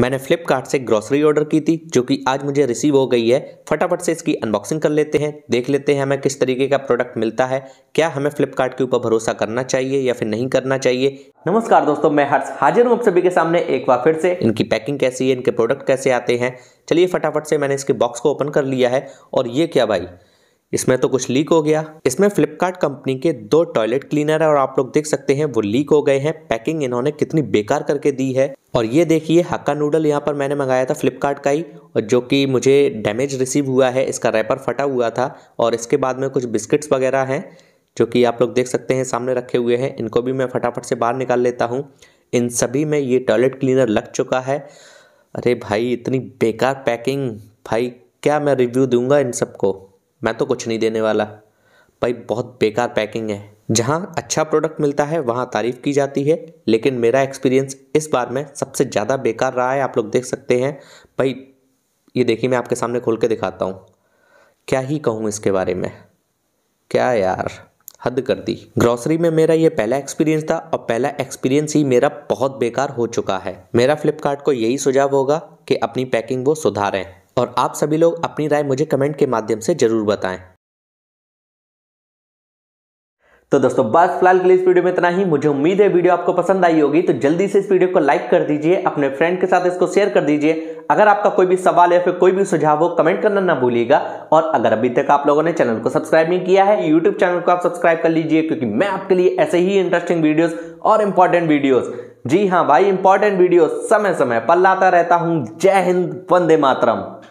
मैंने फ्लिपकार्ट से grocery order की थी जो कि आज मुझे रिसीव हो गई है फटाफट से इसकी अनबॉक्सिंग कर लेते हैं देख लेते हैं हमें किस तरीके का प्रोडक्ट मिलता है क्या हमें फ्लिपकार्ट के ऊपर भरोसा करना चाहिए या फिर नहीं करना चाहिए नमस्कार दोस्तों मैं हर्ष हाजिर हूँ आप सभी के सामने एक बार फिर से इनकी पैकिंग कैसी है इनके प्रोडक्ट कैसे आते हैं चलिए फटाफट से मैंने इसके बॉक्स को ओपन कर लिया है और ये क्या भाई इसमें तो कुछ लीक हो गया इसमें फ्लिपकार्ट कंपनी के दो टॉयलेट क्लीनर है और आप लोग देख सकते हैं वो लीक हो गए हैं पैकिंग इन्होंने कितनी बेकार करके दी है और ये देखिए हक्का नूडल यहाँ पर मैंने मंगाया था फ्लिपकार्ट का ही और जो कि मुझे डैमेज रिसीव हुआ है इसका रैपर फटा हुआ था और इसके बाद में कुछ बिस्किट्स वगैरह हैं जो कि आप लोग देख सकते हैं सामने रखे हुए हैं इनको भी मैं फटाफट से बाहर निकाल लेता हूँ इन सभी में ये टॉयलेट क्लीनर लग चुका है अरे भाई इतनी बेकार पैकिंग भाई क्या मैं रिव्यू दूंगा इन सबको मैं तो कुछ नहीं देने वाला भाई बहुत बेकार पैकिंग है जहाँ अच्छा प्रोडक्ट मिलता है वहाँ तारीफ़ की जाती है लेकिन मेरा एक्सपीरियंस इस बार में सबसे ज़्यादा बेकार रहा है आप लोग देख सकते हैं भाई ये देखिए मैं आपके सामने खोल के दिखाता हूँ क्या ही कहूँ इसके बारे में क्या यार हद कर दी ग्रॉसरी में मेरा ये पहला एक्सपीरियंस था और पहला एक्सपीरियंस ही मेरा बहुत बेकार हो चुका है मेरा फ्लिपकार्ट को यही सुझाव होगा कि अपनी पैकिंग वो सुधारें और आप सभी लोग अपनी राय मुझे कमेंट के माध्यम से ज़रूर बताएं तो दोस्तों बस फिलहाल के लिए इस वीडियो में इतना ही मुझे उम्मीद है वीडियो आपको पसंद आई होगी तो जल्दी से इस वीडियो को लाइक कर दीजिए अपने फ्रेंड के साथ इसको शेयर कर दीजिए अगर आपका कोई भी सवाल या फिर कोई भी सुझाव हो कमेंट करना ना भूलिएगा और अगर अभी तक आप लोगों ने चैनल को सब्सक्राइब नहीं किया है यूट्यूब चैनल को आप सब्सक्राइब कर लीजिए क्योंकि मैं आपके लिए ऐसे ही इंटरेस्टिंग वीडियोज और इंपॉर्टेंट वीडियोज जी हाँ भाई इंपॉर्टेंट वीडियो समय समय पर लाता रहता हूं जय हिंद वंदे मातरम